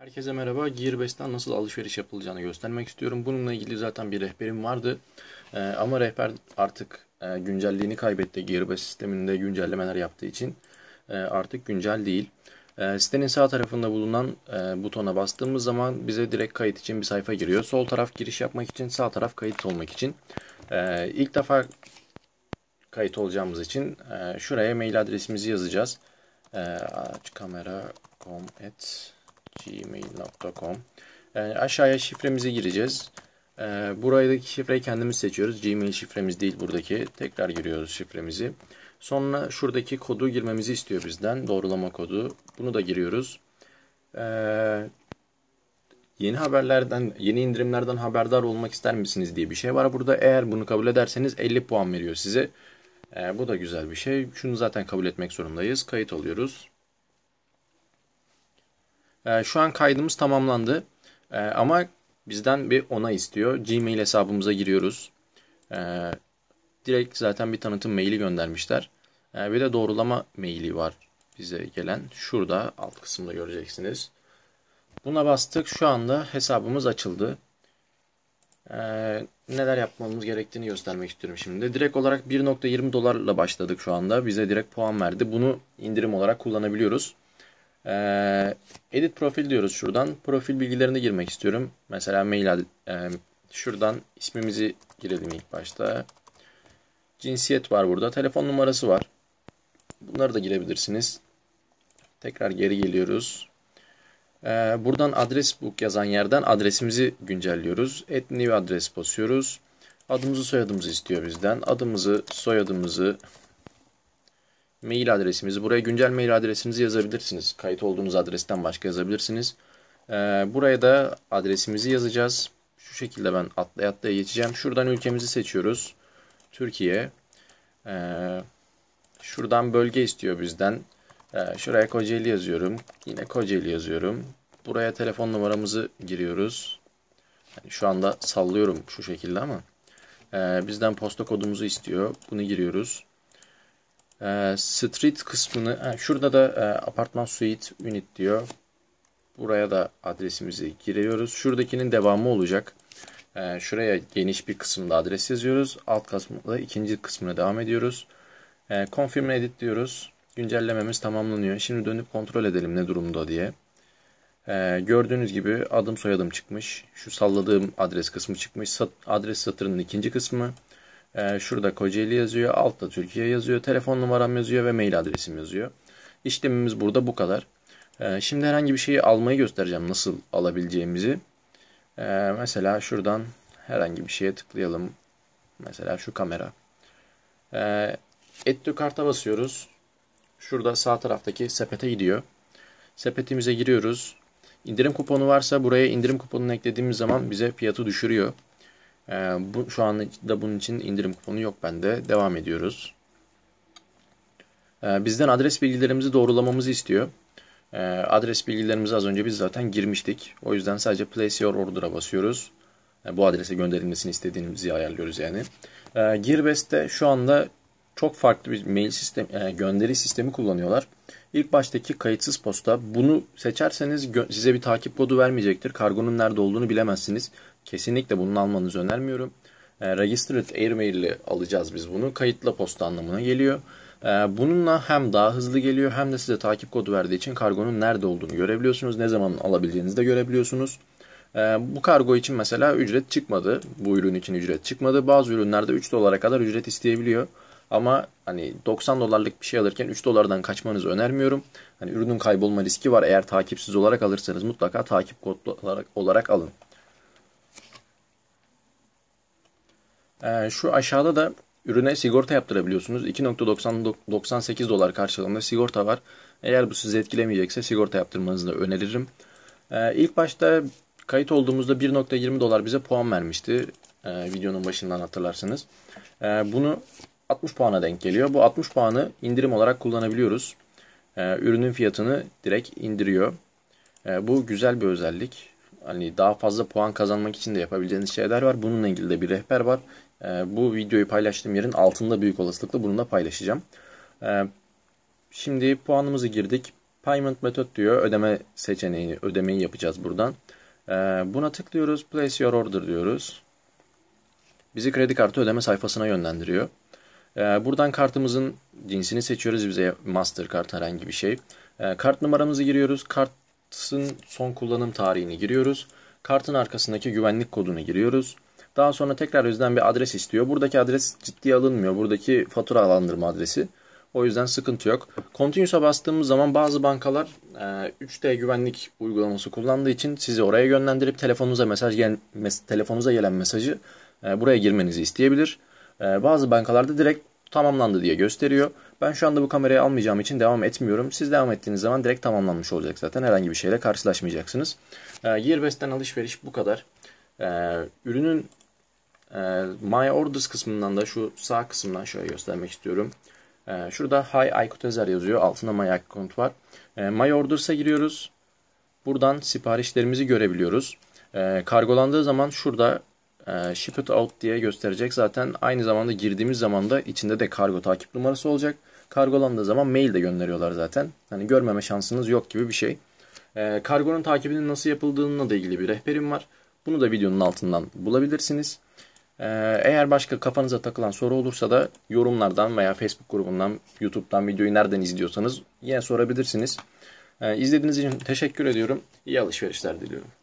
Herkese merhaba. Gearbest'ten nasıl alışveriş yapılacağını göstermek istiyorum. Bununla ilgili zaten bir rehberim vardı. Ee, ama rehber artık e, güncelliğini kaybetti. Gearbest sisteminde güncellemeler yaptığı için e, artık güncel değil. E, sitenin sağ tarafında bulunan e, butona bastığımız zaman bize direkt kayıt için bir sayfa giriyor. Sol taraf giriş yapmak için, sağ taraf kayıt olmak için. E, ilk defa kayıt olacağımız için e, şuraya mail adresimizi yazacağız. E, kamera.com.et gmail.com ee, aşağıya şifremizi gireceğiz. Ee, buradaki şifreyi kendimiz seçiyoruz. Gmail şifremiz değil buradaki. Tekrar giriyoruz şifremizi. Sonra şuradaki kodu girmemizi istiyor bizden. Doğrulama kodu. Bunu da giriyoruz. Ee, yeni haberlerden, yeni indirimlerden haberdar olmak ister misiniz diye bir şey var. Burada eğer bunu kabul ederseniz 50 puan veriyor size. E, bu da güzel bir şey. Şunu zaten kabul etmek zorundayız. Kayıt alıyoruz. E, şu an kaydımız tamamlandı. E, ama bizden bir onay istiyor. Gmail hesabımıza giriyoruz. E, direkt zaten bir tanıtım maili göndermişler. E, bir de doğrulama maili var bize gelen. Şurada alt kısımda göreceksiniz. Buna bastık. Şu anda hesabımız açıldı. Ee, neler yapmamız gerektiğini göstermek istiyorum şimdi. Direkt olarak 1.20 dolarla başladık şu anda. Bize direkt puan verdi. Bunu indirim olarak kullanabiliyoruz. Ee, edit profil diyoruz şuradan. Profil bilgilerini girmek istiyorum. Mesela mail e, şuradan ismimizi girelim ilk başta. Cinsiyet var burada. Telefon numarası var. Bunları da girebilirsiniz. Tekrar geri geliyoruz. Ee, buradan adres book yazan yerden adresimizi güncelliyoruz. Add new adres basıyoruz. Adımızı soyadımızı istiyor bizden. Adımızı soyadımızı mail adresimizi Buraya güncel mail adresinizi yazabilirsiniz. Kayıt olduğunuz adresten başka yazabilirsiniz. Ee, buraya da adresimizi yazacağız. Şu şekilde ben atlaya atlaya geçeceğim. Şuradan ülkemizi seçiyoruz. Türkiye. Ee, şuradan bölge istiyor bizden. Ee, şuraya Kocaeli yazıyorum. Yine Kocaeli yazıyorum. Buraya telefon numaramızı giriyoruz. Yani şu anda sallıyorum şu şekilde ama. Ee, bizden posta kodumuzu istiyor. Bunu giriyoruz. E, street kısmını ha, şurada da e, apartman suite unit diyor. Buraya da adresimizi giriyoruz. Şuradakinin devamı olacak. E, şuraya geniş bir kısımda adres yazıyoruz. Alt kısmında ikinci kısmına devam ediyoruz. E, confirm edit diyoruz. Güncellememiz tamamlanıyor. Şimdi dönüp kontrol edelim ne durumda diye. Ee, gördüğünüz gibi adım soyadım çıkmış. Şu salladığım adres kısmı çıkmış. Sat, adres satırının ikinci kısmı. E, şurada Kocaeli yazıyor. Altta Türkiye yazıyor. Telefon numaram yazıyor ve mail adresim yazıyor. İşlemimiz burada bu kadar. E, şimdi herhangi bir şeyi almayı göstereceğim. Nasıl alabileceğimizi. E, mesela şuradan herhangi bir şeye tıklayalım. Mesela şu kamera. E, Etto karta basıyoruz. Şurada sağ taraftaki sepete gidiyor. Sepetimize giriyoruz. İndirim kuponu varsa buraya indirim kuponunu eklediğimiz zaman bize fiyatı düşürüyor. Ee, bu, şu anda bunun için indirim kuponu yok bende. Devam ediyoruz. Ee, bizden adres bilgilerimizi doğrulamamızı istiyor. Ee, adres bilgilerimizi az önce biz zaten girmiştik. O yüzden sadece place your order'a basıyoruz. Yani ee, bu adrese gönderilmesini istediğimizi ayarlıyoruz yani. Ee, Gearbest'te şu anda çok farklı bir mail sistem, e, gönderi sistemi kullanıyorlar. İlk baştaki kayıtsız posta bunu seçerseniz size bir takip kodu vermeyecektir. Kargonun nerede olduğunu bilemezsiniz. Kesinlikle bunun almanızı önermiyorum. E, registered Airmail ile alacağız biz bunu. Kayıtla posta anlamına geliyor. E, bununla hem daha hızlı geliyor hem de size takip kodu verdiği için kargonun nerede olduğunu görebiliyorsunuz. Ne zaman alabileceğinizi de görebiliyorsunuz. E, bu kargo için mesela ücret çıkmadı. Bu ürün için ücret çıkmadı. Bazı ürünlerde 3 dolara kadar ücret isteyebiliyor. Ama hani 90 dolarlık bir şey alırken 3 dolardan kaçmanızı önermiyorum. Hani ürünün kaybolma riski var. Eğer takipsiz olarak alırsanız mutlaka takip kodlu olarak, olarak alın. Ee, şu aşağıda da ürüne sigorta yaptırabiliyorsunuz. 2.98 dolar karşılığında sigorta var. Eğer bu sizi etkilemeyecekse sigorta yaptırmanızı da öneririm. Ee, ilk başta kayıt olduğumuzda 1.20 dolar bize puan vermişti. Ee, videonun başından hatırlarsınız. bunu 60 puana denk geliyor. Bu 60 puanı indirim olarak kullanabiliyoruz. ürünün fiyatını direkt indiriyor. bu güzel bir özellik. Hani daha fazla puan kazanmak için de yapabileceğiniz şeyler var. Bununla ilgili de bir rehber var. E, bu videoyu paylaştığım yerin altında büyük olasılıkla bunu da paylaşacağım. E, şimdi puanımızı girdik. Payment method diyor. Ödeme seçeneğini, ödemeyi yapacağız buradan. E, buna tıklıyoruz. Place your order diyoruz. Bizi kredi kartı ödeme sayfasına yönlendiriyor. E, buradan kartımızın cinsini seçiyoruz. Bize Mastercard herhangi bir şey. E, kart numaramızı giriyoruz. Kartın son kullanım tarihini giriyoruz. Kartın arkasındaki güvenlik kodunu giriyoruz. Daha sonra tekrar yüzden bir adres istiyor. Buradaki adres ciddiye alınmıyor. Buradaki fatura alandırma adresi. O yüzden sıkıntı yok. Continuous'a bastığımız zaman bazı bankalar 3D e, güvenlik uygulaması kullandığı için sizi oraya yönlendirip telefonunuza mesaj gel telefonunuza gelen mesajı e, buraya girmenizi isteyebilir. E, bazı bankalarda direkt tamamlandı diye gösteriyor. Ben şu anda bu kamerayı almayacağım için devam etmiyorum. Siz devam ettiğiniz zaman direkt tamamlanmış olacak zaten. Herhangi bir şeyle karşılaşmayacaksınız. Gearbest'ten alışveriş bu kadar. Ürünün ee, My Orders kısmından da şu sağ kısımdan şöyle göstermek istiyorum. Ee, şurada Hi Aikotezer yazıyor. Altında My Account var. Ee, My Orders'a giriyoruz. Buradan siparişlerimizi görebiliyoruz. Kargolandığı zaman şurada e, Ship It Out diye gösterecek. Zaten aynı zamanda girdiğimiz zaman da içinde de kargo takip numarası olacak. Kargolandığı zaman mail de gönderiyorlar zaten. Hani görmeme şansınız yok gibi bir şey. Kargonun takibinin nasıl yapıldığına da ilgili bir rehberim var. Bunu da videonun altından bulabilirsiniz. Ee, eğer başka kafanıza takılan soru olursa da yorumlardan veya Facebook grubundan, YouTube'dan videoyu nereden izliyorsanız yine sorabilirsiniz. Ee, izlediğiniz için teşekkür ediyorum. İyi alışverişler diliyorum.